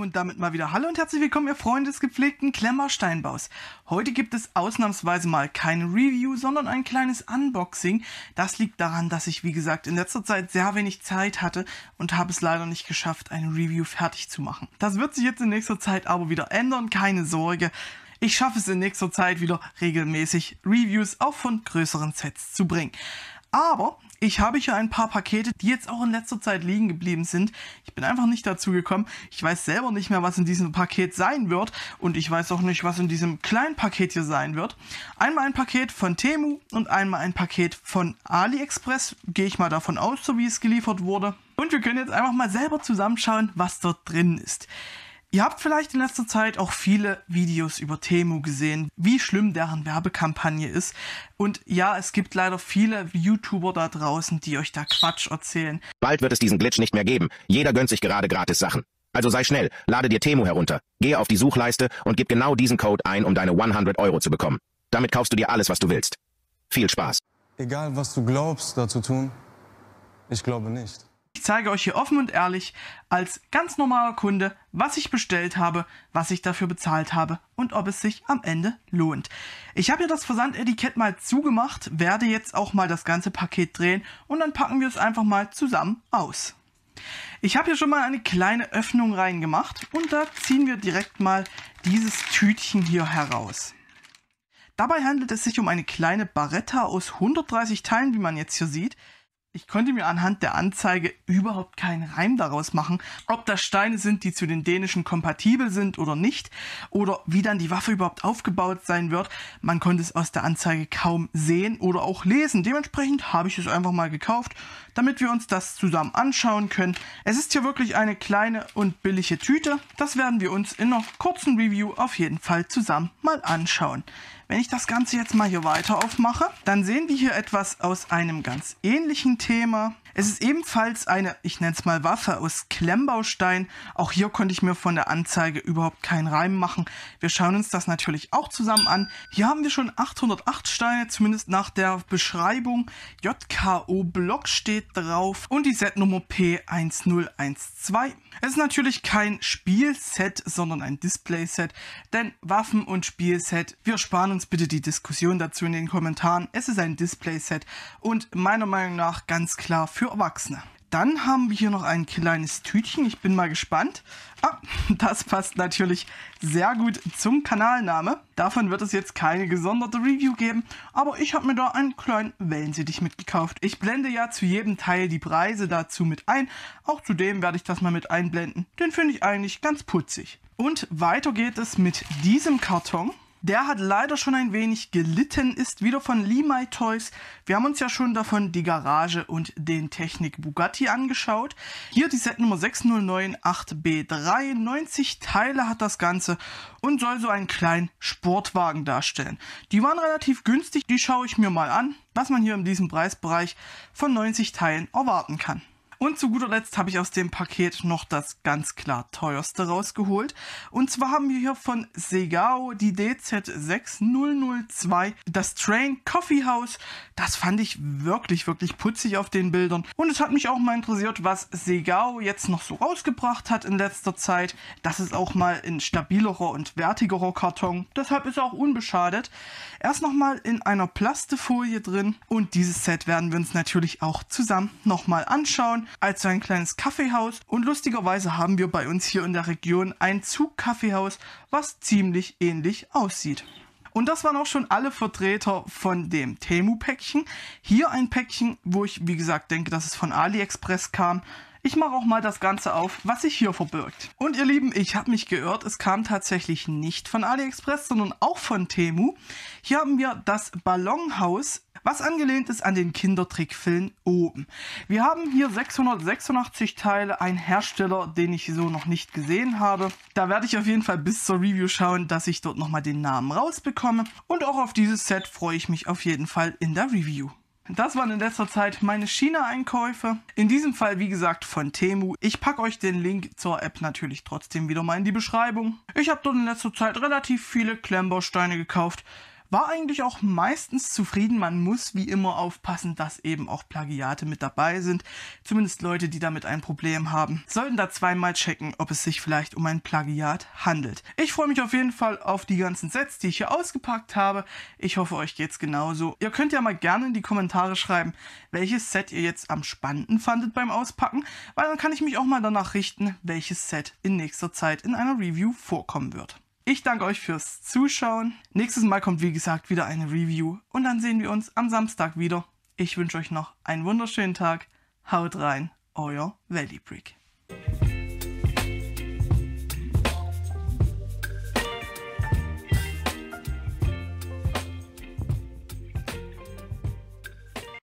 Und damit mal wieder Hallo und herzlich willkommen, ihr Freunde des gepflegten Klemmersteinbaus. Heute gibt es ausnahmsweise mal kein Review, sondern ein kleines Unboxing. Das liegt daran, dass ich, wie gesagt, in letzter Zeit sehr wenig Zeit hatte und habe es leider nicht geschafft, eine Review fertig zu machen. Das wird sich jetzt in nächster Zeit aber wieder ändern, keine Sorge. Ich schaffe es in nächster Zeit wieder regelmäßig, Reviews auch von größeren Sets zu bringen. Aber ich habe hier ein paar Pakete, die jetzt auch in letzter Zeit liegen geblieben sind. Ich bin einfach nicht dazu gekommen. Ich weiß selber nicht mehr, was in diesem Paket sein wird. Und ich weiß auch nicht, was in diesem kleinen Paket hier sein wird. Einmal ein Paket von Temu und einmal ein Paket von AliExpress. Gehe ich mal davon aus, so wie es geliefert wurde. Und wir können jetzt einfach mal selber zusammenschauen, was dort drin ist. Ihr habt vielleicht in letzter Zeit auch viele Videos über Temu gesehen, wie schlimm deren Werbekampagne ist. Und ja, es gibt leider viele YouTuber da draußen, die euch da Quatsch erzählen. Bald wird es diesen Glitch nicht mehr geben. Jeder gönnt sich gerade gratis Sachen. Also sei schnell, lade dir Temu herunter, gehe auf die Suchleiste und gib genau diesen Code ein, um deine 100 Euro zu bekommen. Damit kaufst du dir alles, was du willst. Viel Spaß. Egal, was du glaubst dazu tun, ich glaube nicht zeige euch hier offen und ehrlich als ganz normaler Kunde, was ich bestellt habe, was ich dafür bezahlt habe und ob es sich am Ende lohnt. Ich habe hier das Versandetikett mal zugemacht, werde jetzt auch mal das ganze Paket drehen und dann packen wir es einfach mal zusammen aus. Ich habe hier schon mal eine kleine Öffnung reingemacht und da ziehen wir direkt mal dieses Tütchen hier heraus. Dabei handelt es sich um eine kleine Baretta aus 130 Teilen, wie man jetzt hier sieht. Ich konnte mir anhand der Anzeige überhaupt keinen Reim daraus machen, ob das Steine sind, die zu den dänischen kompatibel sind oder nicht, oder wie dann die Waffe überhaupt aufgebaut sein wird. Man konnte es aus der Anzeige kaum sehen oder auch lesen. Dementsprechend habe ich es einfach mal gekauft, damit wir uns das zusammen anschauen können. Es ist hier wirklich eine kleine und billige Tüte. Das werden wir uns in einer kurzen Review auf jeden Fall zusammen mal anschauen. Wenn ich das Ganze jetzt mal hier weiter aufmache, dann sehen wir hier etwas aus einem ganz ähnlichen Thema. Es ist ebenfalls eine, ich nenne es mal Waffe aus Klemmbaustein. Auch hier konnte ich mir von der Anzeige überhaupt keinen Reim machen. Wir schauen uns das natürlich auch zusammen an. Hier haben wir schon 808 Steine, zumindest nach der Beschreibung. JKO Block steht drauf und die Setnummer P1012. Es ist natürlich kein Spielset, sondern ein Displayset, denn Waffen und Spielset, wir sparen uns bitte die Diskussion dazu in den Kommentaren. Es ist ein Displayset und meiner Meinung nach ganz klar für für Erwachsene. Dann haben wir hier noch ein kleines Tütchen. Ich bin mal gespannt. Ah, das passt natürlich sehr gut zum Kanalname. Davon wird es jetzt keine gesonderte Review geben, aber ich habe mir da einen kleinen Wellensittich mitgekauft. Ich blende ja zu jedem Teil die Preise dazu mit ein. Auch zu dem werde ich das mal mit einblenden. Den finde ich eigentlich ganz putzig. Und weiter geht es mit diesem Karton. Der hat leider schon ein wenig gelitten, ist wieder von Lee Toys. Wir haben uns ja schon davon die Garage und den Technik Bugatti angeschaut. Hier die Setnummer 6098B3. 90 Teile hat das Ganze und soll so einen kleinen Sportwagen darstellen. Die waren relativ günstig, die schaue ich mir mal an, was man hier in diesem Preisbereich von 90 Teilen erwarten kann. Und zu guter Letzt habe ich aus dem Paket noch das ganz klar teuerste rausgeholt. Und zwar haben wir hier von Segao die DZ6002, das Train Coffee House. Das fand ich wirklich, wirklich putzig auf den Bildern. Und es hat mich auch mal interessiert, was Segao jetzt noch so rausgebracht hat in letzter Zeit. Das ist auch mal in stabilerer und wertigerer Karton. Deshalb ist er auch unbeschadet. Erst nochmal in einer Plastefolie drin. Und dieses Set werden wir uns natürlich auch zusammen nochmal anschauen als so ein kleines Kaffeehaus und lustigerweise haben wir bei uns hier in der Region ein Zugkaffeehaus, was ziemlich ähnlich aussieht. Und das waren auch schon alle Vertreter von dem Temu-Päckchen. Hier ein Päckchen, wo ich, wie gesagt, denke, dass es von AliExpress kam. Ich mache auch mal das Ganze auf, was sich hier verbirgt. Und ihr Lieben, ich habe mich geirrt, es kam tatsächlich nicht von AliExpress, sondern auch von Temu. Hier haben wir das Ballonhaus was angelehnt ist an den Kindertrickfilm oben. Wir haben hier 686 Teile, ein Hersteller, den ich so noch nicht gesehen habe. Da werde ich auf jeden Fall bis zur Review schauen, dass ich dort nochmal den Namen rausbekomme. Und auch auf dieses Set freue ich mich auf jeden Fall in der Review. Das waren in letzter Zeit meine China-Einkäufe. In diesem Fall, wie gesagt, von Temu. Ich packe euch den Link zur App natürlich trotzdem wieder mal in die Beschreibung. Ich habe dort in letzter Zeit relativ viele Klemmbausteine gekauft. War eigentlich auch meistens zufrieden. Man muss wie immer aufpassen, dass eben auch Plagiate mit dabei sind. Zumindest Leute, die damit ein Problem haben, sollten da zweimal checken, ob es sich vielleicht um ein Plagiat handelt. Ich freue mich auf jeden Fall auf die ganzen Sets, die ich hier ausgepackt habe. Ich hoffe, euch geht's genauso. Ihr könnt ja mal gerne in die Kommentare schreiben, welches Set ihr jetzt am spannenden fandet beim Auspacken, weil dann kann ich mich auch mal danach richten, welches Set in nächster Zeit in einer Review vorkommen wird. Ich danke euch fürs Zuschauen. Nächstes Mal kommt wie gesagt wieder eine Review und dann sehen wir uns am Samstag wieder. Ich wünsche euch noch einen wunderschönen Tag. Haut rein, euer Valley Brick.